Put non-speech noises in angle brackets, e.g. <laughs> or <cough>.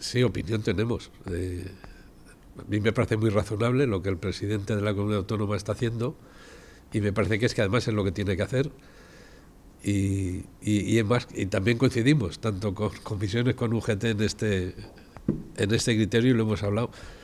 Sí, opinión tenemos. Eh, a mí me parece muy razonable lo que el presidente de la comunidad autónoma está haciendo y me parece que es que además es lo que tiene que hacer. Y, y, también coincidimos, tanto con <laughs> comisiones con UGT en este, en este criterio, y lo hemos hablado,